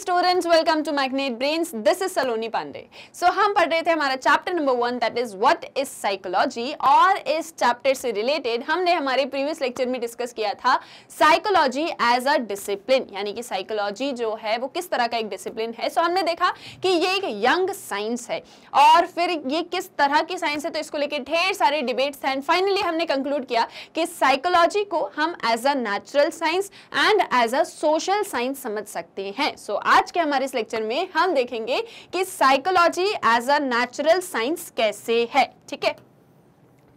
Students welcome to Magnet Brains this is Saloni Pandey so हम पढ़ रहे थे हमारा chapter number one that is what is psychology और इस चैप्टर से रिलेटेड हमने हमारे प्रीवियस लेक्चर में डिस्कस किया था साइकोलॉजी एज अ डिसिप्लिन यानी कि साइकोलॉजी जो है वो किस तरह का एक डिसिप्लिन है सो so, हमने देखा कि ये एक यंग साइंस है और फिर ये किस तरह की साइंस है तो इसको लेकर ढेर सारे डिबेट्स हैं एंड फाइनली हमने कंक्लूड किया कि साइकोलॉजी को हम as a natural science and as a social science समझ सकते हैं सो so, आज के हमारे इस लेक्चर में हम देखेंगे कि psychology as a natural science कैसे है ठीक है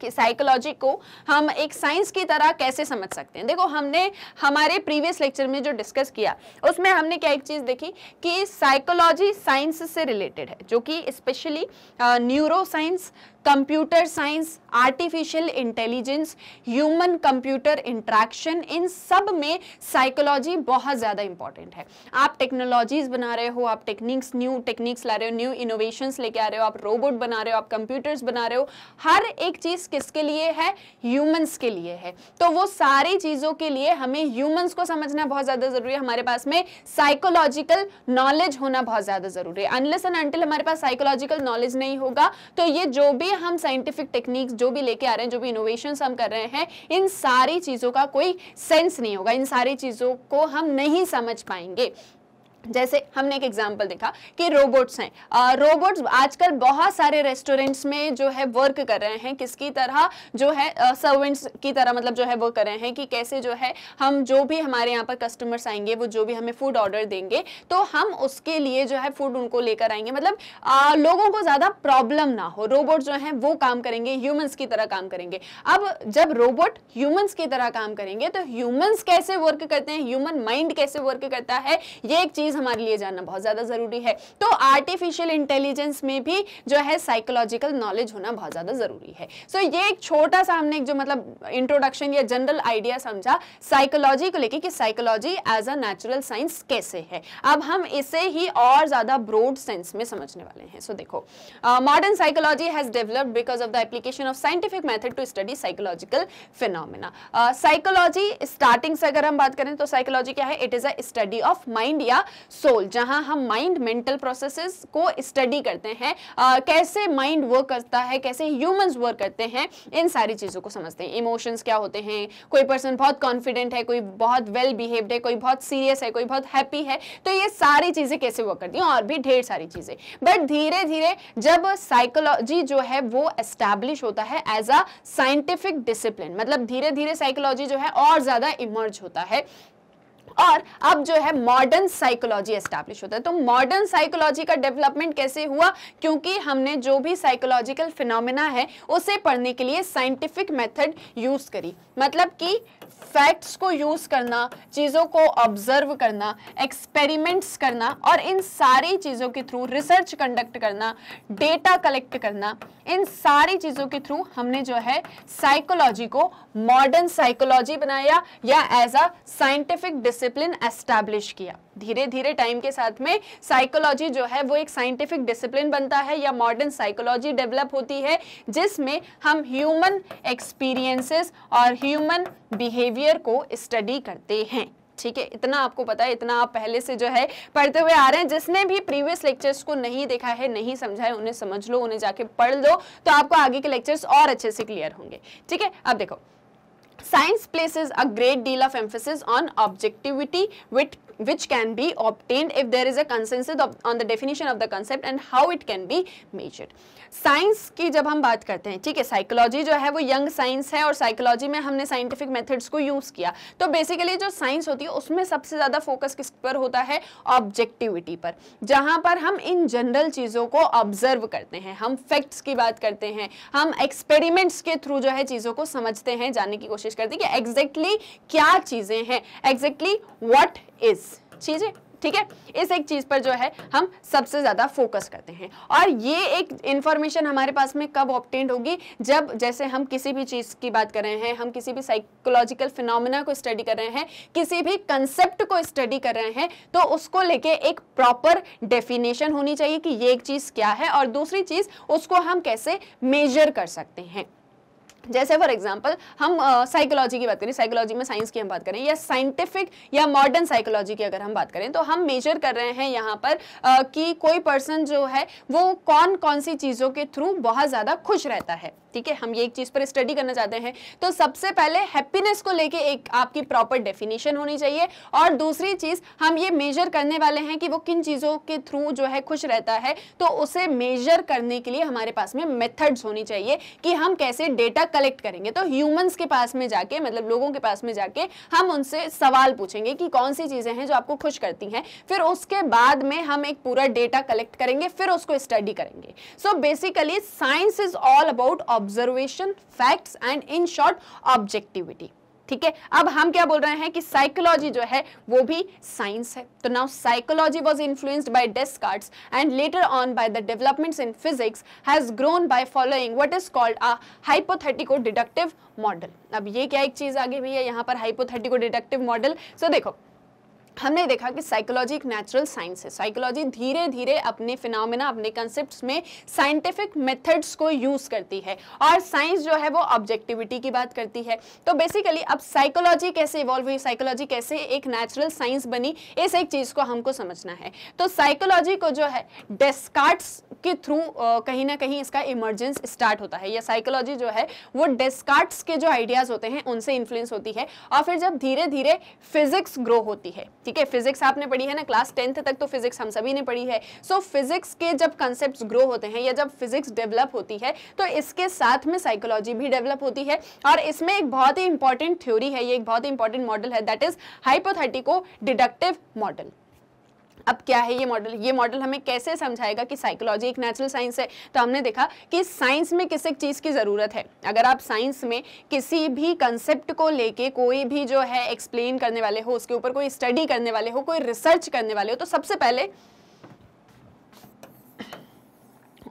कि साइकोलॉजी को हम एक साइंस की तरह कैसे समझ सकते हैं देखो हमने हमारे प्रीवियस लेक्चर में जो डिस्कस किया उसमें हमने क्या एक चीज़ देखी कि साइकोलॉजी साइंस से रिलेटेड है जो कि specially neuro science computer science artificial intelligence human computer interaction इन सब में साइकोलॉजी बहुत ज़्यादा इंपॉर्टेंट है आप टेक्नोलॉजीज बना रहे हो आप टेक्निक्स न्यू टेक्निक्स ला रहे हो न्यू इनोवेशंस लेके आ रहे हो आप रोबोट बना रहे हो आप कंप्यूटर्स बना रहे हो हर एक चीज़ किसके लिए है ह्यूमन्स के लिए है तो वो सारी चीज़ों के लिए हमें ह्यूमन्स को समझना बहुत ज़्यादा ज़रूरी है हमारे पास में साइकोलॉजिकल नॉलेज होना बहुत ज़्यादा ज़रूरी है अनलेस एंड अनटिल हमारे पास साइकोलॉजिकल नॉलेज नहीं होगा तो ये जो भी भी हम साइंटिफिक टेक्निक्स जो भी लेके आ रहे हैं जो भी इनोवेशन हम कर रहे हैं इन सारी चीज़ों का कोई सेंस नहीं होगा इन सारी चीज़ों को हम नहीं समझ पाएंगे जैसे हमने एक एग्जाम्पल देखा कि रोबोट्स हैं रोबोट्स आजकल बहुत सारे रेस्टोरेंट्स में जो है वर्क कर रहे हैं किसकी तरह जो है सर्वेंट्स की तरह मतलब जो है वो कर रहे हैं कि कैसे जो है हम जो भी हमारे यहाँ पर कस्टमर्स आएंगे वो जो भी हमें फूड ऑर्डर देंगे तो हम उसके लिए जो है फूड उनको लेकर आएंगे मतलब आ, लोगों को ज़्यादा प्रॉब्लम ना हो रोबोट जो है वो काम करेंगे ह्यूमन्स की तरह काम करेंगे अब जब रोबोट ह्यूमन्स की तरह काम करेंगे तो ह्यूमन्स कैसे वर्क करते हैं ह्यूमन माइंड कैसे वर्क करता है ये एक चीज़ चीज़ हमारे लिए जानना बहुत ज़्यादा ज़रूरी है तो आर्टिफिशियल इंटेलिजेंस में भी जो है साइकोलॉजिकल नॉलेज होना बहुत ज़्यादा ज़रूरी है सो so, ये एक छोटा सा हमने जो मतलब इंट्रोडक्शन या जनरल आइडिया समझा साइकोलॉजी को लेकर कि psychology as a natural science कैसे है अब हम इसे ही और ज़्यादा ब्रॉड सेंस में समझने वाले हैं सो so, देखो modern psychology has developed because of the application of scientific method to study psychological phenomena psychology starting से अगर हम बात करें तो साइकोलॉजी क्या है it is a study of mind या uh, सोल जहां हम माइंड मेंटल प्रोसेसेस को स्टडी करते हैं आ, कैसे माइंड वर्क करता है कैसे ह्यूमंस वर्क करते हैं इन सारी चीज़ों को समझते हैं इमोशंस क्या होते हैं कोई पर्सन बहुत कॉन्फिडेंट है कोई बहुत वेल बिहेव्ड है कोई बहुत सीरियस है कोई बहुत हैप्पी है तो ये सारी चीज़ें कैसे वर्क करती हैं और भी ढेर सारी चीज़ें बट धीरे धीरे जब साइकोलॉजी जो है वो एस्टैब्लिश होता है एज अ साइंटिफिक डिसिप्लिन मतलब धीरे धीरे साइकोलॉजी जो है और ज़्यादा इमर्ज होता है और अब जो है मॉडर्न साइकोलॉजी एस्टैब्लिश होता है तो मॉडर्न साइकोलॉजी का डेवलपमेंट कैसे हुआ क्योंकि हमने जो भी साइकोलॉजिकल फिनोमिना है उसे पढ़ने के लिए साइंटिफिक मेथड यूज़ करी मतलब कि फैक्ट्स को यूज़ करना चीज़ों को ऑब्जर्व करना एक्सपेरिमेंट्स करना और इन सारी चीज़ों के थ्रू रिसर्च कंडक्ट करना डेटा कलेक्ट करना इन सारी चीज़ों के थ्रू हमने जो है साइकोलॉजी को मॉडर्न साइकोलॉजी बनाया या as a scientific discipline discipline establish किया धीरे धीरे टाइम के साथ में साइकोलॉजी जो है वो एक साइंटिफिक डिसिप्लिन बनता है या मॉडर्न साइकोलॉजी डेवलप होती है जिसमें हम ह्यूमन एक्सपीरियंसेस और ह्यूमन बिहेवियर को स्टडी करते हैं ठीक है इतना आपको पता है इतना आप पहले से जो है पढ़ते हुए आ रहे हैं जिसने भी प्रीवियस लेक्चर्स को नहीं देखा है नहीं समझा है उन्हें समझ लो उन्हें जाके पढ़ लो तो आपको आगे के लेक्चर्स और अच्छे से क्लियर होंगे ठीक है अब देखो Science places a great deal of emphasis on objectivity with which can be obtained if there is a consensus of, on the definition of the concept and how it can be measured. Science की जब हम बात करते हैं ठीक है psychology जो है वो यंग साइंस है और साइकोलॉजी में हमने साइंटिफिक मेथड्स को यूज़ किया तो बेसिकली जो साइंस होती है उसमें सबसे ज़्यादा फोकस किस पर होता है ऑब्जेक्टिविटी पर जहाँ पर हम इन जनरल चीज़ों को ऑब्जर्व करते हैं हम फैक्ट्स की बात करते हैं हम एक्सपेरिमेंट्स के थ्रू जो है चीज़ों को समझते हैं जानने की कोशिश करते हैं कि एग्जैक्टली exactly क्या चीज़ें हैं एग्जैक्टली वॉट इज चीजें ठीक है इस एक चीज पर जो है हम सबसे ज्यादा फोकस करते हैं और ये एक इंफॉर्मेशन हमारे पास में कब ऑप्टेंड होगी जब जैसे हम किसी भी चीज की बात कर रहे हैं हम किसी भी साइकोलॉजिकल फिनोमिना को स्टडी कर रहे हैं किसी भी कंसेप्ट को स्टडी कर रहे हैं तो उसको लेके एक प्रॉपर डेफिनेशन होनी चाहिए कि ये एक चीज क्या है और दूसरी चीज उसको हम कैसे मेजर कर सकते हैं जैसे फॉर एग्जाम्पल हम साइकोलॉजी uh, की बात करें साइकोलॉजी में साइंस की हम बात करें या साइंटिफिक या मॉडर्न साइकोलॉजी की अगर हम बात करें तो हम मेजर कर रहे हैं यहाँ पर uh, कि कोई पर्सन जो है वो कौन कौन सी चीज़ों के थ्रू बहुत ज़्यादा खुश रहता है ठीक है हम ये एक चीज़ पर स्टडी करना चाहते हैं तो सबसे पहले हैप्पीनेस को लेके एक आपकी प्रॉपर डेफिनेशन होनी चाहिए और दूसरी चीज़ हम ये मेजर करने वाले हैं कि वो किन चीज़ों के थ्रू जो है खुश रहता है तो उसे मेजर करने के लिए हमारे पास में मेथड्स होनी चाहिए कि हम कैसे डेटा कलेक्ट करेंगे तो ह्यूमंस के पास में जाके मतलब लोगों के पास में जाके हम उनसे सवाल पूछेंगे कि कौन सी चीज़ें हैं जो आपको खुश करती हैं फिर उसके बाद में हम एक पूरा डेटा कलेक्ट करेंगे फिर उसको स्टडी करेंगे so basically science is all about ob observation facts and in short objectivity ठीक है अब हम क्या बोल रहे हैं कि साइकोलॉजी जो है वो भी साइंस है तो now psychology was influenced by Descartes and later on by the developments in physics has grown by following what is called a hypothetico deductive model अब ये क्या एक चीज आगे भी है यहाँ पर हाइपोथेटिको डिडक्टिव मॉडल सो देखो हमने देखा कि साइकोलॉजी एक नेचुरल साइंस है साइकोलॉजी धीरे धीरे अपने फिनोमिना अपने कंसेप्ट में साइंटिफिक मेथड्स को यूज़ करती है और साइंस जो है वो ऑब्जेक्टिविटी की बात करती है तो बेसिकली अब साइकोलॉजी कैसे इवॉल्व हुई साइकोलॉजी कैसे एक नेचुरल साइंस बनी इस एक चीज़ को हमको समझना है तो साइकोलॉजी को जो है डेस्कार्ट्स के थ्रू कहीं ना कहीं इसका इमर्जेंस स्टार्ट होता है या साइकोलॉजी जो है वो डेस्कार्ट्स के जो आइडियाज़ होते हैं उनसे इन्फ्लुएंस होती है और फिर जब धीरे धीरे फिजिक्स ग्रो होती है ठीक है फिजिक्स आपने पढ़ी है ना क्लास टेंथ तक तो फिजिक्स हम सभी ने पढ़ी है सो so, फिजिक्स के जब कॉन्सेप्ट ग्रो होते हैं या जब फिजिक्स डेवलप होती है तो इसके साथ में साइकोलॉजी भी डेवलप होती है और इसमें एक बहुत ही इंपॉर्टेंट थ्योरी है ये एक बहुत ही इंपॉर्टेंट मॉडल है that is hypothetico deductive model अब क्या है ये मॉडल ये मॉडल हमें कैसे समझाएगा कि साइकोलॉजी एक नेचुरल साइंस है तो हमने देखा कि साइंस में किस एक चीज़ की ज़रूरत है अगर आप साइंस में किसी भी कंसेप्ट को लेके कोई भी जो है एक्सप्लेन करने वाले हो उसके ऊपर कोई स्टडी करने वाले हो कोई रिसर्च करने वाले हो तो सबसे पहले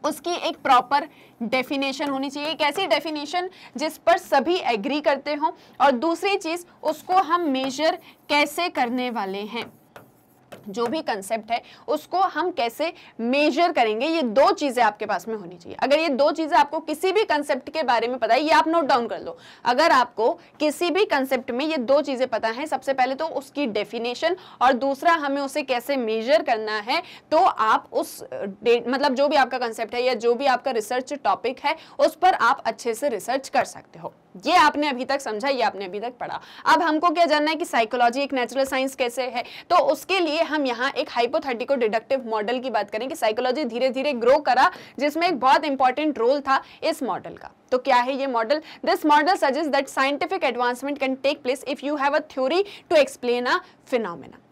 उसकी एक प्रॉपर डेफिनेशन होनी चाहिए एक ऐसी डेफिनेशन जिस पर सभी एग्री करते हो और दूसरी चीज़ उसको हम मेजर कैसे करने वाले हैं जो भी कंसेप्ट है उसको हम कैसे मेजर करेंगे ये दो चीज़ें आपके पास में होनी चाहिए अगर ये दो चीज़ें आपको किसी भी कंसेप्ट के बारे में पता है ये आप नोट डाउन कर लो अगर आपको किसी भी कंसेप्ट में ये दो चीज़ें पता है सबसे पहले तो उसकी डेफिनेशन और दूसरा हमें उसे कैसे मेजर करना है तो आप उस मतलब जो भी आपका कंसेप्ट है या जो भी आपका रिसर्च टॉपिक है उस पर आप अच्छे से रिसर्च कर सकते हो ये आपने अभी तक समझा ये आपने अभी तक पढ़ा अब हमको क्या जानना है कि साइकोलॉजी एक नेचुरल साइंस कैसे है तो उसके लिए लिए हम यहाँ एक हाइपोथेटिको डिडक्टिव मॉडल की बात करें कि साइकोलॉजी धीरे धीरे ग्रो करा जिसमें एक बहुत इंपॉर्टेंट रोल था इस मॉडल का तो क्या है ये model this model suggest that scientific advancement can take place if you have a theory to explain a phenomena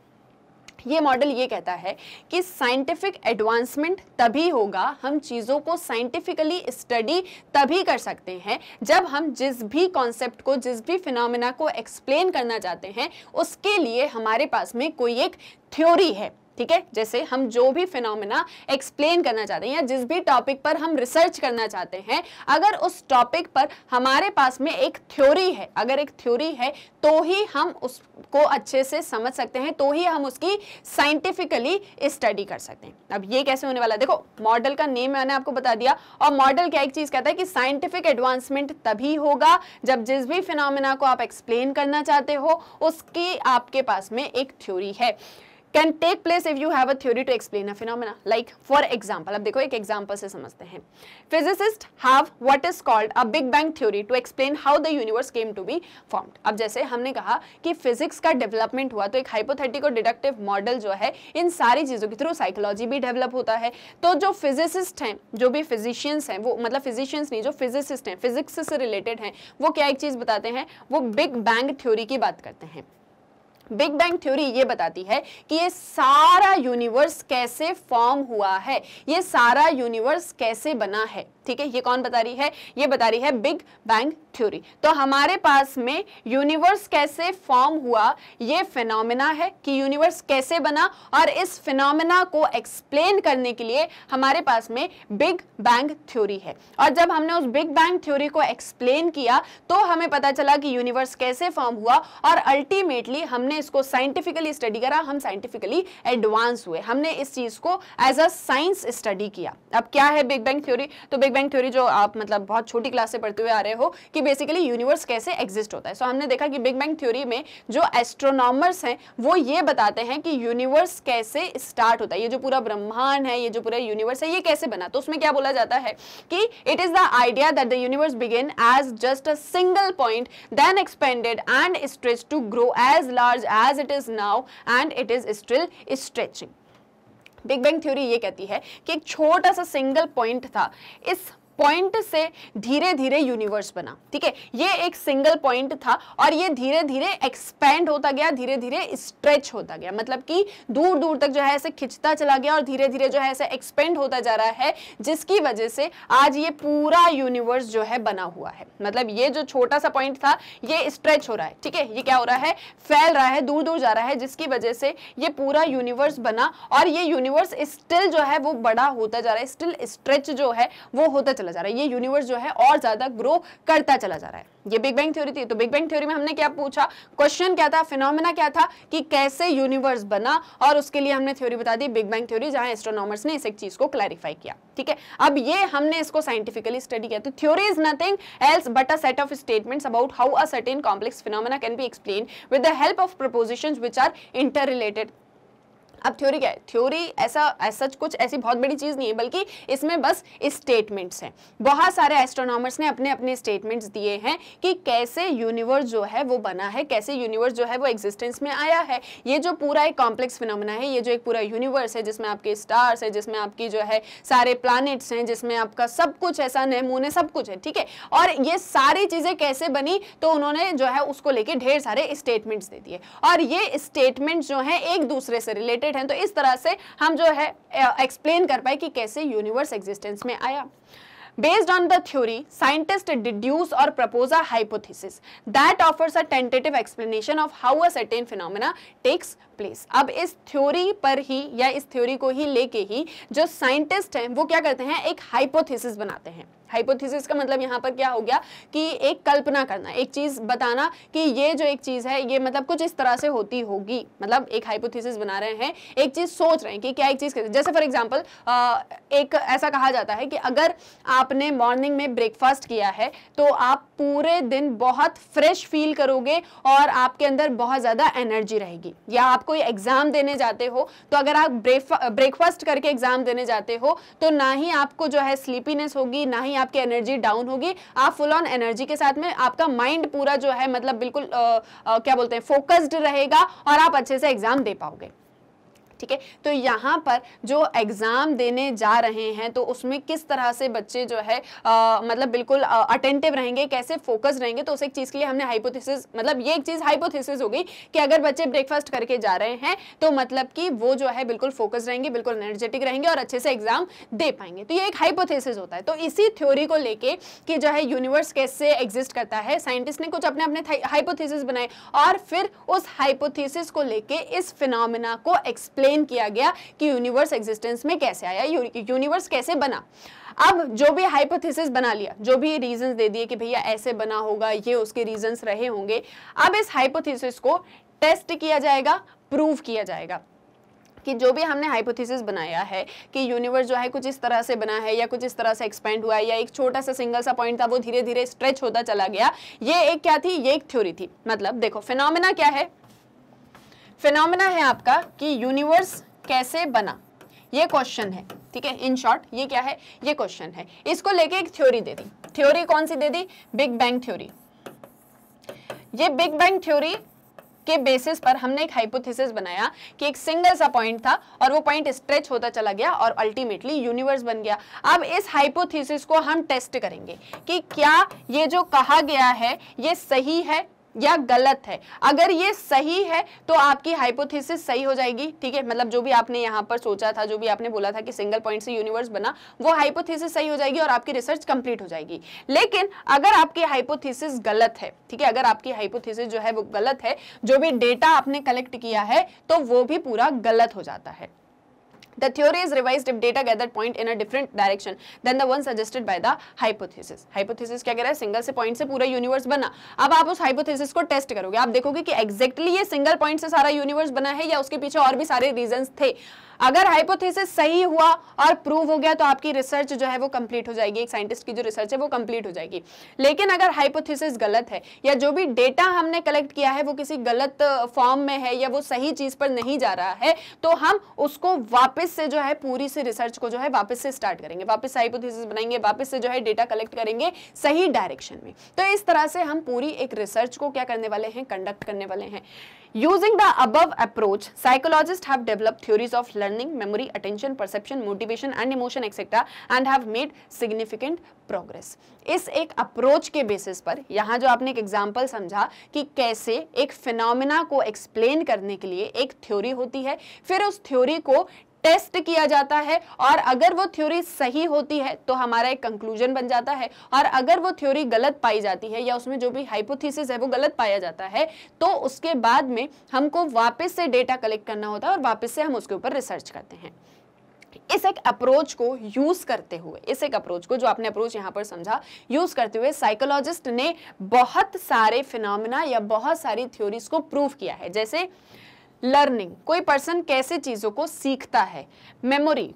ये मॉडल ये कहता है कि साइंटिफिक एडवांसमेंट तभी होगा हम चीज़ों को साइंटिफिकली स्टडी तभी कर सकते हैं जब हम जिस भी कॉन्सेप्ट को जिस भी फिनोमिना को एक्सप्लेन करना चाहते हैं उसके लिए हमारे पास में कोई एक थ्योरी है ठीक है जैसे हम जो भी फिनोमिना एक्सप्लेन करना चाहते हैं या जिस भी टॉपिक पर हम रिसर्च करना चाहते हैं अगर उस टॉपिक पर हमारे पास में एक थ्योरी है अगर एक थ्योरी है तो ही हम उसको अच्छे से समझ सकते हैं तो ही हम उसकी साइंटिफिकली स्टडी कर सकते हैं अब ये कैसे होने वाला है देखो मॉडल का नेम मैंने आपको बता दिया और मॉडल क्या एक चीज़ कहता है कि साइंटिफिक एडवांसमेंट तभी होगा जब जिस भी फिनोमिना को आप एक्सप्लेन करना चाहते हो उसकी आपके पास में एक थ्योरी है can take place if you have a theory to explain a phenomena like for example अब देखो एक एग्जाम्पल से समझते हैं physicist have what is called a big bang theory to explain how the universe came to be formed अब जैसे हमने कहा कि फिजिक्स का डेवलपमेंट हुआ तो एक हाइपोथेटिकल डिडक्टिव मॉडल जो है इन सारी चीज़ों के थ्रू साइकोलॉजी भी डेवलप होता है तो जो फिजिसिस्ट हैं जो भी फिजिशियंस हैं वो मतलब फिजिशियंस नहीं जो फिजिसिस्ट हैं फिजिक्स से रिलेटेड हैं वो क्या एक चीज़ बताते हैं वो बिग बैंग थ्योरी की बात करते हैं बिग बैंग थ्योरी ये बताती है कि ये सारा यूनिवर्स कैसे फॉर्म हुआ है ये सारा यूनिवर्स कैसे बना है ठीक है ये कौन बता रही है ये बता रही है बिग बैंग थ्योरी तो हमारे पास में यूनिवर्स कैसे फॉर्म हुआ ये फिनोमिना है कि यूनिवर्स कैसे बना और इस फिनोमिना को एक्सप्लेन करने के लिए हमारे पास में बिग बैंग थ्योरी है और जब हमने उस बिग बैंग थ्योरी को एक्सप्लेन किया तो हमें पता चला कि यूनिवर्स कैसे फॉर्म हुआ और अल्टीमेटली हमने इसको साइंटिफिकली स्टडी करा हम साइंटिफिकली एडवांस हुए हमने इस चीज़ को एज अ साइंस स्टडी किया अब क्या है बिग बैंग थ्योरी तो बिग बैंग थ्योरी जो आप मतलब बहुत छोटी क्लास से पढ़ते हुए आ रहे हो कि बेसिकली यूनिवर्स कैसे एग्जिस्ट होता है सो so, हमने देखा कि बिग बैंग थ्योरी में जो एस्ट्रोनॉमर्स हैं वो ये बताते हैं कि यूनिवर्स कैसे स्टार्ट होता है ये जो पूरा ब्रह्मांड है ये जो पूरा यूनिवर्स है ये कैसे बना तो उसमें क्या बोला जाता है कि it is the idea that the universe begin as just a single point then expanded and stretch to grow as large as it is now and it is still stretching big bang theory ये कहती है कि एक छोटा सा single point था इस point से धीरे धीरे यूनिवर्स बना ठीक है ये एक सिंगल पॉइंट था और ये धीरे धीरे एक्सपेंड होता गया धीरे धीरे स्ट्रेच होता गया मतलब कि दूर दूर तक जो है ऐसे खिंचता चला गया और धीरे धीरे जो है ऐसे एक्सपेंड होता जा रहा है जिसकी वजह से आज ये पूरा यूनिवर्स जो है बना हुआ है मतलब ये जो छोटा सा पॉइंट था ये स्ट्रेच हो रहा है ठीक है ये क्या हो रहा है फैल रहा है दूर दूर जा रहा है जिसकी वजह से ये पूरा यूनिवर्स बना और ये यूनिवर्स स्टिल जो है वो बड़ा होता जा रहा है स्टिल स्ट्रेच जो है वो होता चला चला जा रहा है ये यूनिवर्स जो है और ज्यादा ग्रो करता चला जा रहा है ये बिग बैंग थ्योरी थी तो बिग बैंग थ्योरी में हमने क्या पूछा क्वेश्चन क्या था फिनोमिना क्या था कि कैसे यूनिवर्स बना और उसके लिए हमने थ्योरी बता दी बिग बैंग थ्योरी जहां एस्ट्रोनॉमर्स ने इस एक चीज को क्लैरिफाई किया ठीक है अब ये हमने इसको साइंटिफिकली स्टडी किया तो theory is nothing else but a set of statements about how a certain complex phenomena can be explain with the help of proposition which are inter related अब थ्योरी क्या है थ्योरी ऐसा ऐसा कुछ ऐसी बहुत बड़ी चीज़ नहीं है बल्कि इसमें बस स्टेटमेंट्स हैं बहुत सारे एस्ट्रोनॉमर्स ने अपने अपने स्टेटमेंट्स दिए हैं कि कैसे यूनिवर्स जो है वो बना है कैसे यूनिवर्स जो है वो एग्जिस्टेंस में आया है ये जो पूरा एक कॉम्प्लेक्स फिनोमिना है ये जो एक पूरा यूनिवर्स है जिसमें आपके स्टार्स है जिसमें आपकी जो है सारे प्लानिट्स हैं जिसमें आपका सब कुछ ऐसा नमूने सब कुछ है ठीक है और ये सारी चीज़ें कैसे बनी तो उन्होंने जो है उसको लेके ढेर सारे स्टेटमेंट्स दे दिए और ये स्टेटमेंट्स जो हैं एक दूसरे से रिलेटेड स्टेट हैं तो इस तरह से हम जो है एक्सप्लेन कर पाए कि कैसे यूनिवर्स एग्जिस्टेंस में आया based on the theory scientist deduce और propose a hypothesis that offers a tentative explanation of how a certain phenomena takes place अब इस थ्योरी पर ही या इस थ्योरी को ही लेके ही जो साइंटिस्ट हैं वो क्या करते हैं एक हाइपोथेसिस बनाते हैं हाइपोथेसिस का मतलब यहाँ पर क्या हो गया कि एक कल्पना करना एक चीज़ बताना कि ये जो एक चीज़ है ये मतलब कुछ इस तरह से होती होगी मतलब एक हाइपोथेसिस बना रहे हैं एक चीज़ सोच रहे हैं कि क्या एक चीज़ जैसे फॉर एग्जांपल एक ऐसा कहा जाता है कि अगर आपने मॉर्निंग में ब्रेकफास्ट किया है तो आप पूरे दिन बहुत फ्रेश फील करोगे और आपके अंदर बहुत ज़्यादा एनर्जी रहेगी या आप कोई एग्जाम देने जाते हो तो अगर आप ब्रेकफास्ट करके एग्जाम देने जाते हो तो ना ही आपको जो है स्लीपीनेस होगी ना ही आपकी एनर्जी डाउन होगी आप फुल ऑन एनर्जी के साथ में आपका माइंड पूरा जो है मतलब बिल्कुल आ, आ, क्या बोलते हैं फोकस्ड रहेगा और आप अच्छे से एग्जाम दे पाओगे ठीक है तो यहाँ पर जो एग्ज़ाम देने जा रहे हैं तो उसमें किस तरह से बच्चे जो है आ, मतलब बिल्कुल अटेंटिव रहेंगे कैसे फोकस रहेंगे तो उस एक चीज़ के लिए हमने हाइपोथेसिस मतलब ये एक चीज़ हाइपोथेसिस हो गई कि अगर बच्चे ब्रेकफास्ट करके जा रहे हैं तो मतलब कि वो जो है बिल्कुल फोकस रहेंगे बिल्कुल एनर्जेटिक रहेंगे और अच्छे से एग्जाम दे पाएंगे तो ये एक हाइपोथेसिस होता है तो इसी थ्योरी को लेके कि जो है यूनिवर्स कैसे एग्जिस्ट करता है साइंटिस्ट ने कुछ अपने अपने हाइपोथेसिस बनाए और फिर उस हाइपोथेसिस को लेके इस फिनोमिना को एक्सप्लेन एक्सप्लेन किया गया कि यूनिवर्स एग्जिस्टेंस में कैसे आया यूनिवर्स कैसे बना अब जो भी हाइपोथेसिस बना लिया जो भी रीजंस दे दिए कि भैया ऐसे बना होगा ये उसके रीजंस रहे होंगे अब इस हाइपोथेसिस को टेस्ट किया जाएगा प्रूव किया जाएगा कि जो भी हमने हाइपोथेसिस बनाया है कि यूनिवर्स जो है कुछ इस तरह से बना है या कुछ इस तरह से एक्सपेंड हुआ है या एक छोटा सा सिंगल सा पॉइंट था वो धीरे धीरे स्ट्रेच होता चला गया ये एक क्या थी ये एक थ्योरी थी मतलब देखो फिनोमिना क्या है फिनोमिना है आपका कि यूनिवर्स कैसे बना ये क्वेश्चन है ठीक है इन शॉर्ट ये क्या है ये क्वेश्चन है इसको लेके एक थ्योरी दे दी थ्योरी कौन सी दे दी बिग बैंग थ्योरी ये बिग बैंग थ्योरी के बेसिस पर हमने एक हाइपोथेसिस बनाया कि एक सिंगल सा पॉइंट था और वो पॉइंट स्ट्रेच होता चला गया और अल्टीमेटली यूनिवर्स बन गया अब इस हाइपोथेसिस को हम टेस्ट करेंगे कि क्या ये जो कहा गया है ये सही है या गलत है अगर ये सही है तो आपकी हाइपोथेसिस सही हो जाएगी ठीक है मतलब जो भी आपने यहाँ पर सोचा था जो भी आपने बोला था कि सिंगल पॉइंट से यूनिवर्स बना वो हाइपोथेसिस सही हो जाएगी और आपकी रिसर्च कंप्लीट हो जाएगी लेकिन अगर आपकी हाइपोथेसिस गलत है ठीक है अगर आपकी हाइपोथेसिस जो है वो गलत है जो भी डेटा आपने कलेक्ट किया है तो वो भी पूरा गलत हो जाता है the theory is revised if data gathered point in a different direction than the one suggested by the hypothesis hypothesis क्या कह रहा है सिंगल से पॉइंट से पूरा यूनिवर्स बना अब आप उस हाइपोथेसिस को टेस्ट करोगे आप देखोगे कि एग्जैक्टली exactly ये सिंगल पॉइंट से सारा यूनिवर्स बना है या उसके पीछे और भी सारे रीजंस थे अगर हाइपोथेसिस सही हुआ और प्रूव हो गया तो आपकी रिसर्च जो है वो कंप्लीट हो जाएगी एक साइंटिस्ट की जो रिसर्च है वो कंप्लीट हो जाएगी लेकिन अगर हाइपोथेसिस गलत है या जो भी डेटा हमने कलेक्ट किया है वो किसी गलत फॉर्म में है या वो सही चीज पर नहीं जा रहा है तो हम उसको वापस से जो है पूरी से रिसर्च को जो है वापस से स्टार्ट करेंगे वापस से हाइपोथिस बनाएंगे वापस से जो है डेटा कलेक्ट करेंगे सही डायरेक्शन में तो इस तरह से हम पूरी एक रिसर्च को क्या करने वाले हैं कंडक्ट करने वाले हैं Using the above approach, psychologists have developed theories of learning, memory, attention, perception, motivation and emotion etc. and have made significant progress. इस एक अप्रोच के बेसिस पर यहाँ जो आपने एक एग्जाम्पल समझा कि कैसे एक फिनोमिना को एक्सप्लेन करने के लिए एक थ्योरी होती है फिर उस थ्योरी को टेस्ट किया जाता है और अगर वो थ्योरी सही होती है तो हमारा एक कंक्लूजन बन जाता है और अगर वो थ्योरी गलत पाई जाती है या उसमें जो भी हाइपोथीसिस है वो गलत पाया जाता है तो उसके बाद में हमको वापस से डेटा कलेक्ट करना होता है और वापस से हम उसके ऊपर रिसर्च करते हैं इस एक अप्रोच को यूज करते हुए इस एक अप्रोच को जो आपने अप्रोच यहाँ पर समझा यूज करते हुए साइकोलॉजिस्ट ने बहुत सारे फिनोमिना या बहुत सारी थ्योरीज को प्रूव किया है जैसे लर्निंग कोई पर्सन कैसे चीज़ों को सीखता है मेमोरी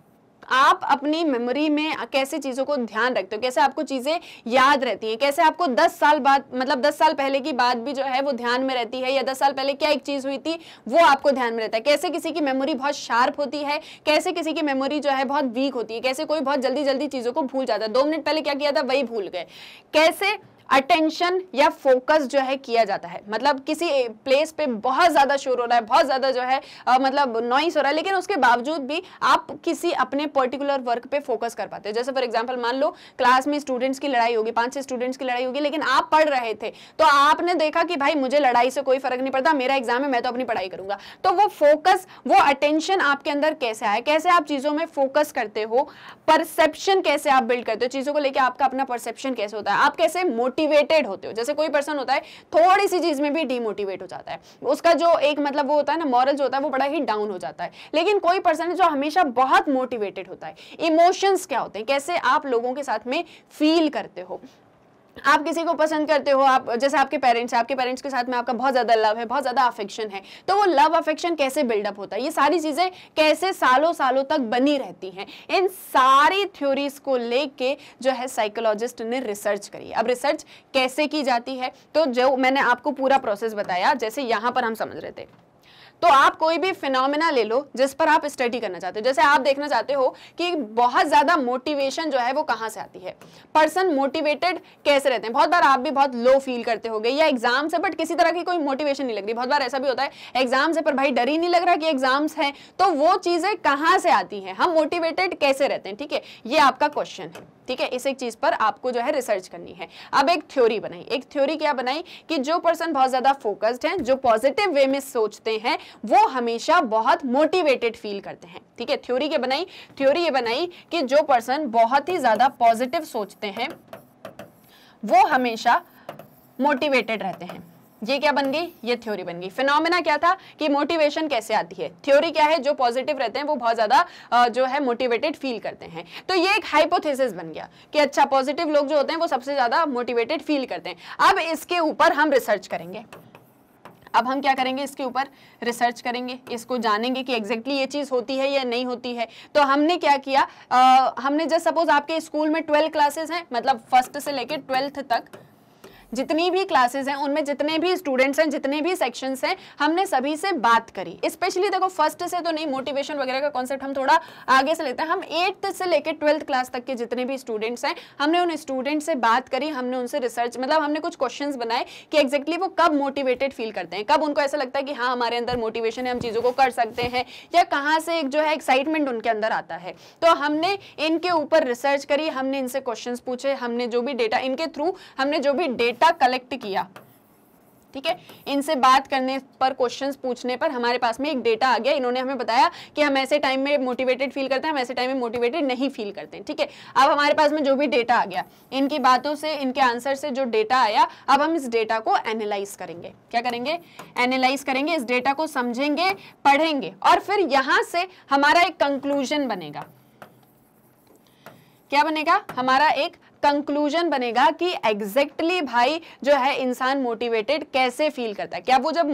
आप अपनी मेमोरी में कैसे चीज़ों को ध्यान रखते हो कैसे आपको चीज़ें याद रहती हैं कैसे आपको 10 साल बाद मतलब 10 साल पहले की बात भी जो है वो ध्यान में रहती है या 10 साल पहले क्या एक चीज़ हुई थी वो आपको ध्यान में रहता है कैसे किसी की मेमोरी बहुत शार्प होती है कैसे किसी की मेमोरी जो है बहुत वीक होती है कैसे कोई बहुत जल्दी जल्दी चीज़ों को भूल जाता है दो मिनट पहले क्या किया था वही भूल गए कैसे अटेंशन या फोकस जो है किया जाता है मतलब किसी प्लेस पे बहुत ज़्यादा शोर हो रहा है बहुत ज़्यादा जो है आ, मतलब नॉइस हो रहा है लेकिन उसके बावजूद भी आप किसी अपने पर्टिकुलर वर्क पे फोकस कर पाते हो जैसे फॉर एग्जाम्पल मान लो क्लास में स्टूडेंट्स की लड़ाई होगी पाँच छः स्टूडेंट्स की लड़ाई होगी लेकिन आप पढ़ रहे थे तो आपने देखा कि भाई मुझे लड़ाई से कोई फर्क नहीं पड़ता मेरा एग्जाम है मैं तो अपनी पढ़ाई करूंगा तो वो फोकस वो अटेंशन आपके अंदर कैसे आए कैसे आप चीज़ों में फोकस करते हो परसेप्शन कैसे आप बिल्ड करते हो चीज़ों को लेकर आपका अपना परसेप्शन कैसे होता है आप कैसे मोटिव डिमोटिवेटेड होते हो जैसे कोई पर्सन होता है थोड़ी सी चीज़ में भी डिमोटिवेट हो जाता है उसका जो एक मतलब वो होता है ना मॉरल जो होता है वो बड़ा ही डाउन हो जाता है लेकिन कोई पर्सन है जो हमेशा बहुत मोटिवेटेड होता है इमोशंस क्या होते हैं कैसे आप लोगों के साथ में फील करते हो आप किसी को पसंद करते हो आप जैसे आपके पेरेंट्स आपके पेरेंट्स के साथ में आपका बहुत ज़्यादा लव है बहुत ज़्यादा अफेक्शन है तो वो लव अफेक्शन कैसे बिल्डअप होता है ये सारी चीज़ें कैसे सालों सालों तक बनी रहती हैं इन सारी थ्योरीज को लेके जो है साइकोलॉजिस्ट ने रिसर्च करी अब रिसर्च कैसे की जाती है तो जो मैंने आपको पूरा प्रोसेस बताया जैसे यहाँ पर हम समझ रहे थे तो आप कोई भी फिनोमिना ले लो जिस पर आप स्टडी करना चाहते हो जैसे आप देखना चाहते हो कि बहुत ज़्यादा मोटिवेशन जो है वो कहां से आती है पर्सन मोटिवेटेड कैसे रहते हैं बहुत बार आप भी बहुत लो फील करते हो या एग्जाम से बट किसी तरह की कोई मोटिवेशन नहीं लग रही बहुत बार ऐसा भी होता है एग्जाम से पर भाई डर ही नहीं लग रहा कि एग्जाम्स है तो वो चीज़ें कहां से आती हैं हम मोटिवेटेड कैसे रहते हैं ठीक है ये आपका क्वेश्चन है ठीक है इस एक चीज पर आपको जो है रिसर्च करनी है अब एक थ्योरी बनाई एक थ्योरी क्या बनाई कि जो पर्सन बहुत ज्यादा फोकस्ड हैं जो पॉजिटिव वे में सोचते हैं वो हमेशा बहुत मोटिवेटेड फील करते हैं ठीक है थ्योरी क्या बनाई थ्योरी ये बनाई कि जो पर्सन बहुत ही ज्यादा पॉजिटिव सोचते हैं वो हमेशा मोटिवेटेड रहते हैं ये क्या बन गई ये थ्योरी बन गई फिनोमिना क्या था कि मोटिवेशन कैसे आती है थ्योरी क्या है जो पॉजिटिव रहते हैं वो बहुत ज़्यादा जो है मोटिवेटेड फील करते हैं तो ये एक हाइपोथेसिस बन गया कि अच्छा पॉजिटिव लोग जो होते हैं वो सबसे ज़्यादा मोटिवेटेड फील करते हैं अब इसके ऊपर हम रिसर्च करेंगे अब हम क्या करेंगे इसके ऊपर रिसर्च करेंगे इसको जानेंगे कि एग्जैक्टली exactly ये चीज़ होती है या नहीं होती है तो हमने क्या किया आ, हमने जस्ट सपोज आपके स्कूल में ट्वेल्व क्लासेस हैं मतलब फर्स्ट से लेकर ट्वेल्थ तक जितनी भी क्लासेस हैं उनमें जितने भी स्टूडेंट्स हैं जितने भी सेक्शंस हैं हमने सभी से बात करी स्पेशली देखो फर्स्ट से तो नहीं मोटिवेशन वगैरह का कॉन्सेप्ट हम थोड़ा आगे से लेते हैं हम एट्थ से लेकर ट्वेल्थ क्लास तक के जितने भी स्टूडेंट्स हैं हमने उन स्टूडेंट से बात करी हमने उनसे रिसर्च मतलब हमने कुछ क्वेश्चन बनाए कि एक्जैक्टली exactly वो कब मोटिवेटेड फील करते हैं कब उनको ऐसा लगता है कि हाँ हमारे अंदर मोटिवेशन है हम चीज़ों को कर सकते हैं या कहाँ से एक जो है एक्साइटमेंट उनके अंदर आता है तो हमने इनके ऊपर रिसर्च करी हमने इनसे क्वेश्चन पूछे हमने जो भी डेटा इनके थ्रू हमने जो भी डेटा डेटा कलेक्ट किया ठीक है इनसे बात करने पर क्वेश्चंस पूछने पर हमारे पास में एक डेटा आ गया इन्होंने हमें बताया कि हम ऐसे टाइम में मोटिवेटेड फील करते हैं हम ऐसे टाइम में मोटिवेटेड नहीं फील करते हैं ठीक है अब हमारे पास में जो भी डेटा आ गया इनकी बातों से इनके आंसर से जो डेटा आया अब हम इस डेटा को एनालाइज करेंगे क्या करेंगे एनालाइज करेंगे इस डेटा को समझेंगे पढ़ेंगे और फिर यहां से हमारा एक कंक्लूजन बनेगा क्या बनेगा हमारा एक कंक्लूजन बनेगा कि एग्जैक्टली exactly भाई जो है इंसान मोटिवेटेड कैसे फील करता है क्या वो जब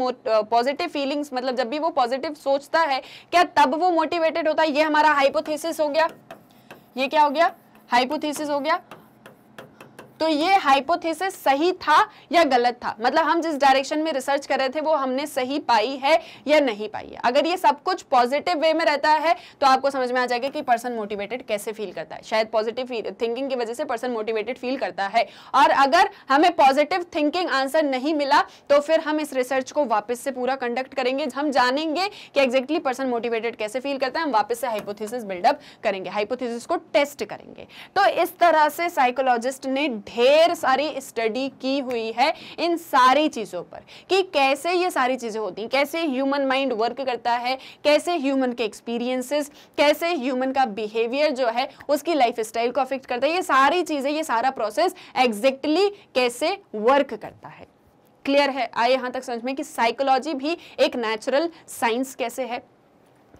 पॉजिटिव फीलिंग्स मतलब जब भी वो पॉजिटिव सोचता है क्या तब वो मोटिवेटेड होता है ये हमारा हाइपोथेसिस हो गया ये क्या हो गया हाइपोथेसिस हो गया तो ये हाइपोथेसिस सही था या गलत था मतलब हम जिस डायरेक्शन में रिसर्च कर रहे थे वो हमने सही पाई है या नहीं पाई है अगर ये सब कुछ पॉजिटिव वे में रहता है तो आपको समझ में आ जाएगा कि पर्सन मोटिवेटेड कैसे फील करता है शायद पॉजिटिव थिंकिंग की वजह से पर्सन मोटिवेटेड फील करता है और अगर हमें पॉजिटिव थिंकिंग आंसर नहीं मिला तो फिर हम इस रिसर्च को वापस से पूरा कंडक्ट करेंगे हम जानेंगे कि एग्जैक्टली पर्सन मोटिवेटेड कैसे फील करता है हम वापस से हाइपोथिस बिल्डअप करेंगे हाइपोथिस को टेस्ट करेंगे तो इस तरह से साइकोलॉजिस्ट ने ढेर सारी स्टडी की हुई है इन सारी चीज़ों पर कि कैसे ये सारी चीज़ें होती हैं कैसे ह्यूमन माइंड वर्क करता है कैसे ह्यूमन के एक्सपीरियंसेस कैसे ह्यूमन का बिहेवियर जो है उसकी लाइफ स्टाइल को अफेक्ट करता है ये सारी चीज़ें ये सारा प्रोसेस एग्जैक्टली कैसे वर्क करता है क्लियर है आए यहां तक समझ में कि साइकोलॉजी भी एक नेचुरल साइंस कैसे है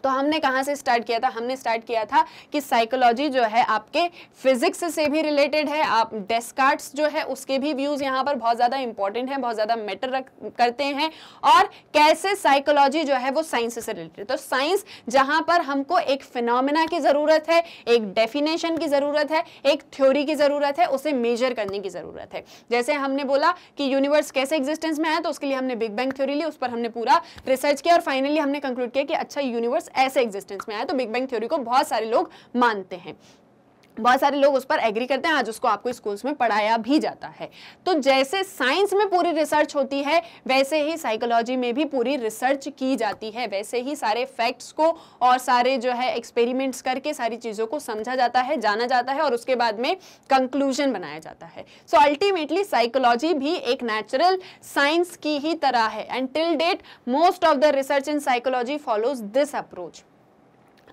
तो हमने कहाँ से स्टार्ट किया था हमने स्टार्ट किया था कि साइकोलॉजी जो है आपके फिजिक्स से भी रिलेटेड है आप डेस्कार्ट्स जो है उसके भी व्यूज यहाँ पर बहुत ज़्यादा इंपॉर्टेंट है बहुत ज़्यादा मैटर करते हैं और कैसे साइकोलॉजी जो है वो साइंस से रिलेटेड तो साइंस जहाँ पर हमको एक फिनोमिना की ज़रूरत है एक डेफिनेशन की ज़रूरत है एक थ्योरी की ज़रूरत है उसे मेजर करने की ज़रूरत है जैसे हमने बोला कि यूनिवर्स कैसे एग्जिस्टेंस में आया तो उसके लिए हमने बिग बैंग थ्योरी ली उस पर हमने पूरा रिसर्च किया और फाइनली हमने कंक्लूड किया कि अच्छा यूनिवर्स ऐसे एग्जिस्टेंस में आया तो बिग बैंग थ्योरी को बहुत सारे लोग मानते हैं बहुत सारे लोग उस पर एग्री करते हैं आज उसको आपको स्कूल्स में पढ़ाया भी जाता है तो जैसे साइंस में पूरी रिसर्च होती है वैसे ही साइकोलॉजी में भी पूरी रिसर्च की जाती है वैसे ही सारे फैक्ट्स को और सारे जो है एक्सपेरिमेंट्स करके सारी चीज़ों को समझा जाता है जाना जाता है और उसके बाद में कंक्लूजन बनाया जाता है सो अल्टीमेटली साइकोलॉजी भी एक नेचुरल साइंस की ही तरह है and till date most of the research in psychology follows this approach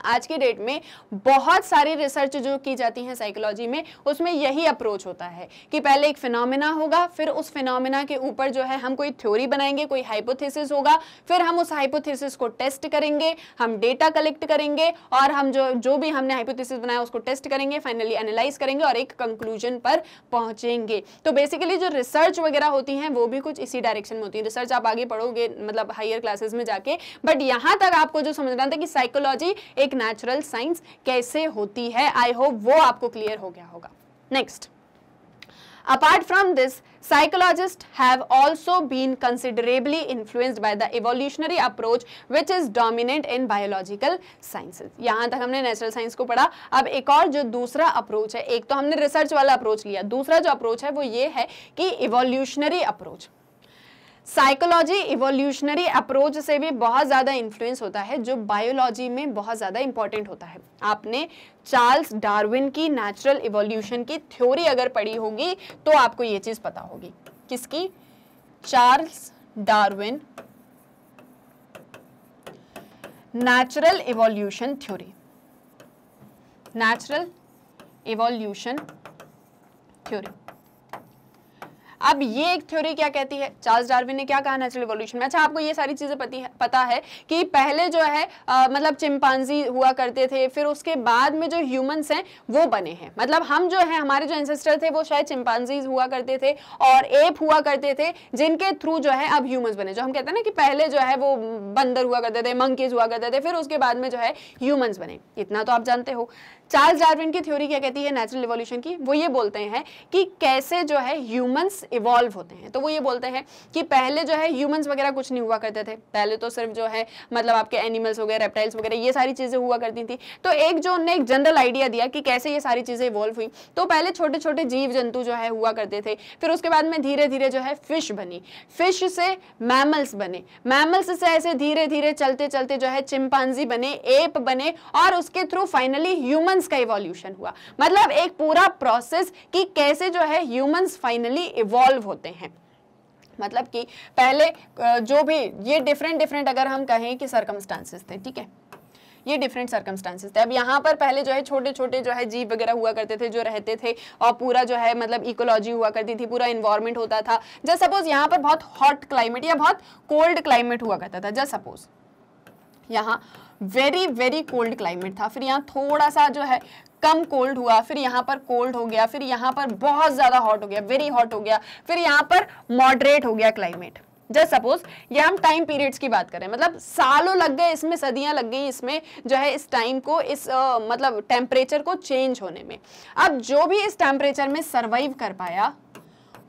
आज के डेट में बहुत सारी रिसर्च जो की जाती है साइकोलॉजी में उसमें यही अप्रोच होता है कि पहले एक फिनोमिना होगा फिर उस फिनोमिना के ऊपर जो है हम कोई थ्योरी बनाएंगे कोई हाइपोथेसिस होगा फिर हम उस हाइपोथेसिस को टेस्ट करेंगे हम डेटा कलेक्ट करेंगे और हम जो जो भी हमने हाइपोथेसिस बनाया उसको टेस्ट करेंगे फाइनली एनालाइज करेंगे और एक कंक्लूजन पर पहुंचेंगे तो बेसिकली जो रिसर्च वगैरह होती है वो भी कुछ इसी डायरेक्शन में होती है रिसर्च आप आगे पढ़ोगे मतलब हायर क्लासेस में जाके बट यहां तक आपको जो समझना था कि साइकोलॉजी एक एक नेचुरल साइंस कैसे होती है आई होप वो आपको क्लियर हो गया होगा next apart from this psychologists have also been considerably influenced by the evolutionary approach which is dominant in biological sciences यहां तक हमने नेचुरल साइंस को पढ़ा अब एक और जो दूसरा अप्रोच है एक तो हमने रिसर्च वाला अप्रोच लिया दूसरा जो अप्रोच है वो ये है कि evolutionary approach psychology evolutionary approach से भी बहुत ज़्यादा इन्फ्लुएंस होता है जो बायोलॉजी में बहुत ज़्यादा इंपॉर्टेंट होता है आपने चार्ल्स डार्विन की नेचुरल इवोल्यूशन की थ्योरी अगर पढ़ी होगी तो आपको ये चीज़ पता होगी किसकी Charles Darwin natural evolution theory natural evolution theory अब ये एक थ्योरी क्या कहती है चार्ल्स डार्विन ने क्या कहा नेचुरल इवोल्यूशन में अच्छा आपको ये सारी चीज़ें पता है कि पहले जो है आ, मतलब चिंपांजी हुआ करते थे फिर उसके बाद में जो ह्यूमंस हैं वो बने हैं मतलब हम जो है हमारे जो एंसेस्टर थे वो शायद चिंपांजीज हुआ करते थे और एप हुआ करते थे जिनके थ्रू जो है अब ह्यूमन्स बने जो हम कहते हैं ना कि पहले जो है वो बंदर हुआ करते थे मंकीज हुआ करते थे फिर उसके बाद में जो है ह्यूमन्स बने इतना तो आप जानते हो चार्ल्स डार्विन की थ्योरी क्या कहती है नेचुरल इवोल्यूशन की वो ये बोलते हैं कि कैसे जो है ह्यूमंस इवॉल्व होते हैं तो वो ये बोलते हैं कि पहले जो है ह्यूमंस वगैरह कुछ नहीं हुआ करते थे पहले तो सिर्फ जो है मतलब आपके एनिमल्स वगैरह रेप्टाइल्स वगैरह ये सारी चीज़ें हुआ करती थी तो एक जो उनने एक जनरल आइडिया दिया कि कैसे ये सारी चीज़ें इवॉल्व हुई तो पहले छोटे छोटे जीव जंतु जो है हुआ करते थे फिर उसके बाद में धीरे धीरे जो है फिश बनी फिश से मैमल्स बने मैमल्स से ऐसे धीरे धीरे चलते चलते जो है चिंपांजी बने एप बने और उसके थ्रू फाइनली ह्यूमन ह्यूमंस का इवोल्यूशन हुआ मतलब एक पूरा प्रोसेस कि कैसे जो है ह्यूमंस फाइनली इवॉल्व होते हैं मतलब कि पहले जो भी ये डिफरेंट डिफरेंट अगर हम कहें कि सर्कमस्टांसेस थे ठीक है ये डिफरेंट सर्कमस्टांसेस थे अब यहाँ पर पहले जो है छोटे छोटे जो है जीव वगैरह हुआ करते थे जो रहते थे और पूरा जो है मतलब इकोलॉजी हुआ करती थी पूरा इन्वायरमेंट होता था जस्ट सपोज यहाँ पर बहुत हॉट क्लाइमेट या बहुत कोल्ड क्लाइमेट हुआ करता था जस्ट सपोज यहाँ वेरी वेरी कोल्ड क्लाइमेट था फिर यहाँ थोड़ा सा जो है कम कोल्ड हुआ फिर यहाँ पर कोल्ड हो गया फिर यहाँ पर बहुत ज़्यादा हॉट हो गया वेरी हॉट हो गया फिर यहाँ पर मॉडरेट हो गया क्लाइमेट जस्ट सपोज ये हम टाइम पीरियड्स की बात करें मतलब सालों लग गए इसमें सदियां लग गई इसमें जो है इस टाइम को इस आ, मतलब टेम्परेचर को चेंज होने में अब जो भी इस टेम्परेचर में सर्वाइव कर पाया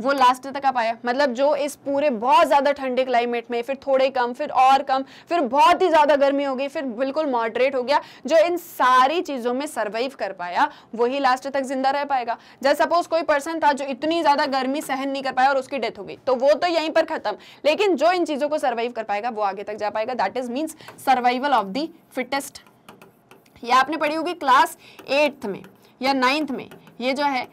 वो लास्ट तक आप आया मतलब जो इस पूरे बहुत ज़्यादा ठंडे क्लाइमेट में फिर थोड़े कम फिर और कम फिर बहुत ही ज़्यादा गर्मी हो गई फिर बिल्कुल मॉडरेट हो गया जो इन सारी चीज़ों में सर्वाइव कर पाया वही लास्ट तक जिंदा रह पाएगा जैसे सपोज कोई पर्सन था जो इतनी ज़्यादा गर्मी सहन नहीं कर पाया और उसकी डेथ हो गई तो वो तो यहीं पर खत्म लेकिन जो इन चीज़ों को सर्वाइव कर पाएगा वो आगे तक जा पाएगा that is means survival of the fittest ये आपने पढ़ी होगी क्लास एट्थ में या नाइन्थ में ये जो है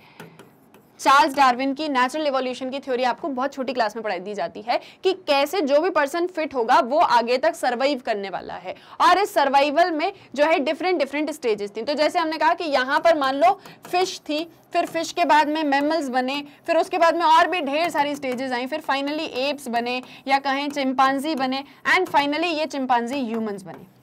चार्ल्स डार्विन की नेचुरल इवोल्यूशन की थ्योरी आपको बहुत छोटी क्लास में पढ़ाई दी जाती है कि कैसे जो भी पर्सन फिट होगा वो आगे तक सर्वाइव करने वाला है और इस सर्वाइवल में जो है डिफरेंट डिफरेंट स्टेजेस थी तो जैसे हमने कहा कि यहाँ पर मान लो फिश थी फिर फिश के बाद में मेमल्स बने फिर उसके बाद में और भी ढेर सारी स्टेजेस आई फिर फाइनली एप्स बने या कहें चिंपांजी बने एंड फाइनली ये चिंपांजी ह्यूमन्स बने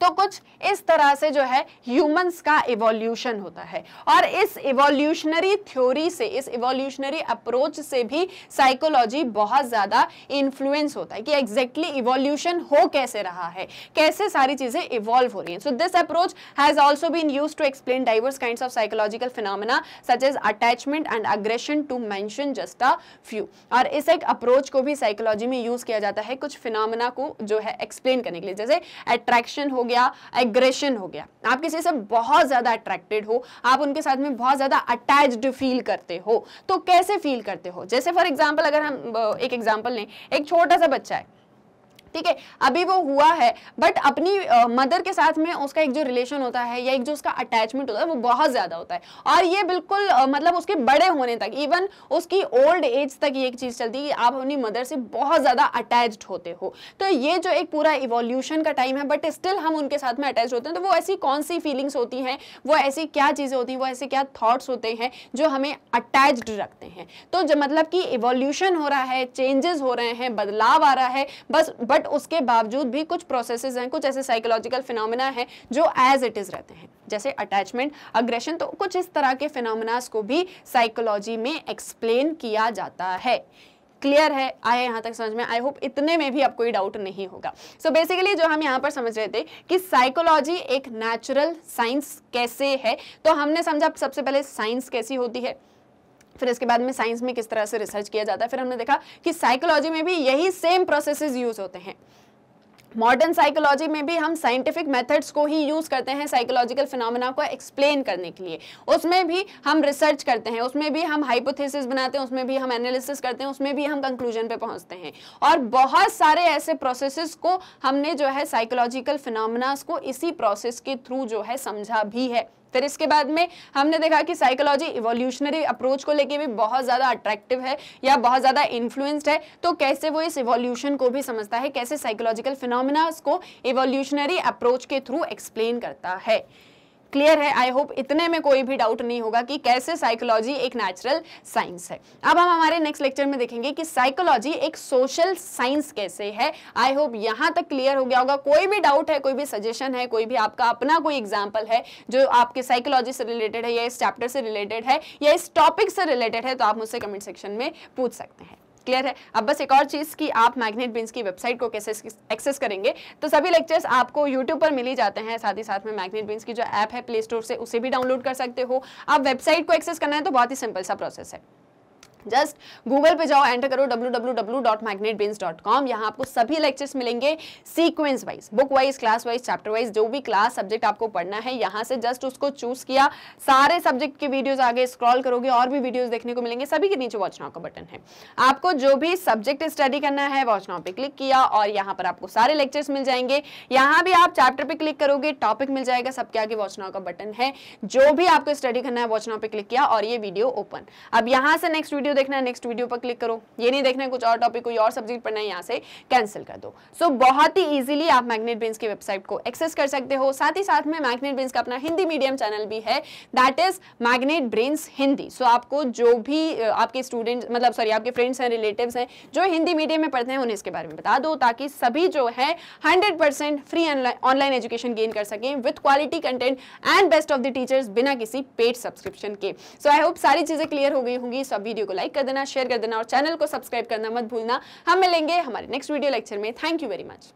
तो कुछ इस तरह से जो है ह्यूमंस का इवोल्यूशन होता है और इस इवोल्यूशनरी थ्योरी से इस इवोल्यूशनरी अप्रोच से भी साइकोलॉजी बहुत ज़्यादा इन्फ्लुएंस होता है कि एग्जैक्टली exactly इवोल्यूशन हो कैसे रहा है कैसे सारी चीज़ें इवॉल्व हो रही हैं so this approach has also been use to explain diverse kind of psychological phenomena such as attachment and aggression to mention just a few और इस एक अप्रोच को भी साइकोलॉजी में यूज़ किया जाता है कुछ फिनमिना को जो है एक्सप्लेन करने के लिए जैसे अट्रैक्शन हो गया एग्रेशन हो गया आप किसी से बहुत ज़्यादा अट्रैक्टेड हो आप उनके साथ में बहुत ज़्यादा अटैच्ड फील करते हो तो कैसे फील करते हो जैसे फॉर एग्जाम्पल अगर हम एक एग्जाम्पल लें एक छोटा सा बच्चा है ठीक है अभी वो हुआ है बट अपनी मदर के साथ में उसका एक जो रिलेशन होता है या एक जो उसका अटैचमेंट होता है वो बहुत ज़्यादा होता है और ये बिल्कुल मतलब उसके बड़े होने तक इवन उसकी ओल्ड एज तक ये एक चीज़ चलती है कि आप अपनी मदर से बहुत ज़्यादा अटैच होते हो तो ये जो एक पूरा इवोल्यूशन का टाइम है बट स्टिल हम उनके साथ में अटैच होते हैं तो वो ऐसी कौन सी फीलिंग्स होती हैं वो ऐसी क्या चीज़ें होती हैं वो ऐसे क्या थाट्स होते हैं जो हमें अटैच्ड रखते हैं तो मतलब कि इवोल्यूशन हो रहा है चेंजेस हो रहे हैं बदलाव आ रहा है बस बट बट उसके बावजूद भी कुछ प्रोसेस हैं कुछ ऐसे साइकोलॉजिकल फिनोमिना हैं जो एज इट इज़ रहते हैं जैसे अटैचमेंट अग्रेशन तो कुछ इस तरह के फिनोमिनाज को भी साइकोलॉजी में एक्सप्लेन किया जाता है क्लियर है आए यहाँ तक समझ में आई होप इतने में भी अब कोई डाउट नहीं होगा सो so बेसिकली जो हम यहाँ पर समझ रहे थे कि साइकोलॉजी एक नेचुरल साइंस कैसे है तो हमने समझा सबसे पहले साइंस कैसी होती है फिर इसके बाद में साइंस में किस तरह से रिसर्च किया जाता है फिर हमने देखा कि साइकोलॉजी में भी यही सेम प्रोसेसेस यूज होते हैं मॉडर्न साइकोलॉजी में भी हम साइंटिफिक मेथड्स को ही यूज़ करते हैं साइकोलॉजिकल फिनोमेना को एक्सप्लेन करने के लिए उसमें भी हम रिसर्च करते हैं उसमें भी हम हाइपोथेसिस बनाते हैं उसमें भी हम एनालिसिस करते हैं उसमें भी हम कंक्लूजन पे पहुंचते हैं और बहुत सारे ऐसे प्रोसेसेस को हमने जो है साइकोलॉजिकल फिनोमेनास को इसी प्रोसेस के थ्रू जो है समझा भी है फिर इसके बाद में हमने देखा कि साइकोलॉजी इवोल्यूशनरी अप्रोच को लेके भी बहुत ज़्यादा अट्रैक्टिव है या बहुत ज़्यादा इन्फ्लुएंस्ड है तो कैसे वो इस इवोल्यूशन को भी समझता है कैसे साइकोलॉजिकल फिनोमिना को इवोल्यूशनरी अप्रोच के थ्रू एक्सप्लेन करता है क्लियर है आई होप इतने में कोई भी डाउट नहीं होगा कि कैसे साइकोलॉजी एक नेचुरल साइंस है अब हम हमारे नेक्स्ट लेक्चर में देखेंगे कि साइकोलॉजी एक सोशल साइंस कैसे है आई होप यहाँ तक क्लियर हो गया होगा कोई भी डाउट है कोई भी सजेशन है कोई भी आपका अपना कोई एग्जाम्पल है जो आपके साइकोलॉजी से रिलेटेड है या इस चैप्टर से रिलेटेड है या इस टॉपिक से रिलेटेड है तो आप मुझसे कमेंट सेक्शन में पूछ सकते हैं क्लियर है अब बस एक और चीज़ की आप मैग्नेट बिन्स की वेबसाइट को कैसे एक्सेस करेंगे तो सभी लेक्चर्स आपको यूट्यूब पर मिल ही जाते हैं साथ ही साथ में मैग्नेट बिन्स की जो ऐप है प्ले स्टोर से उसे भी डाउनलोड कर सकते हो आप वेबसाइट को एक्सेस करना है तो बहुत ही सिंपल सा प्रोसेस है जस्ट गूगल पे जाओ एंटर करो www.magnetbrains.com यहाँ आपको सभी लेक्चर्स मिलेंगे sequence wise book wise class wise chapter wise जो भी क्लास सब्जेक्ट आपको पढ़ना है यहाँ से जस्ट उसको चूज किया सारे सब्जेक्ट के वीडियोज आगे स्क्रॉल करोगे और भी वीडियोज देखने को मिलेंगे सभी के नीचे वॉच नाउ का बटन है आपको जो भी सब्जेक्ट स्टडी करना है वॉच नाउ पे क्लिक किया और यहाँ पर आपको सारे लेक्चर्स मिल जाएंगे यहाँ भी आप चैप्टर पे क्लिक करोगे टॉपिक मिल जाएगा सबके आगे वॉच नाउ का बटन है जो भी आपको स्टडी करना है वॉच नाउ पे क्लिक किया और ये वीडियो ओपन अब यहाँ से नेक्स्ट वीडियो वीडियो देखना है नेक्स्ट वीडियो पर क्लिक करो ये नहीं देखना है कुछ और टॉपिक कोई और सब्जेक्ट पढ़ना है यहाँ से कैंसिल कर दो सो so, बहुत ही ईजिली आप मैग्नेट बेंस की वेबसाइट को एक्सेस कर सकते हो साथ ही साथ में मैग्नेट बेंस का अपना हिंदी मीडियम चैनल भी है that is Magnet Brains Hindi so आपको जो भी आपके स्टूडेंट मतलब सॉरी आपके फ्रेंड्स हैं रिलेटिव हैं जो हिंदी मीडियम में पढ़ते हैं उन्हें इसके बारे में बता दो ताकि सभी जो है hundred percent free online education gain कर सकें with quality content and best of the teachers बिना किसी पेड सब्सक्रिप्शन के सो आई होप सारी चीज़ें क्लियर हो गई होंगी सब वीडियो को लाइक कर देना शेयर कर देना और चैनल को सब्सक्राइब करना मत भूलना हम मिलेंगे हमारे नेक्स्ट वीडियो लेक्चर में थैंक यू वेरी मच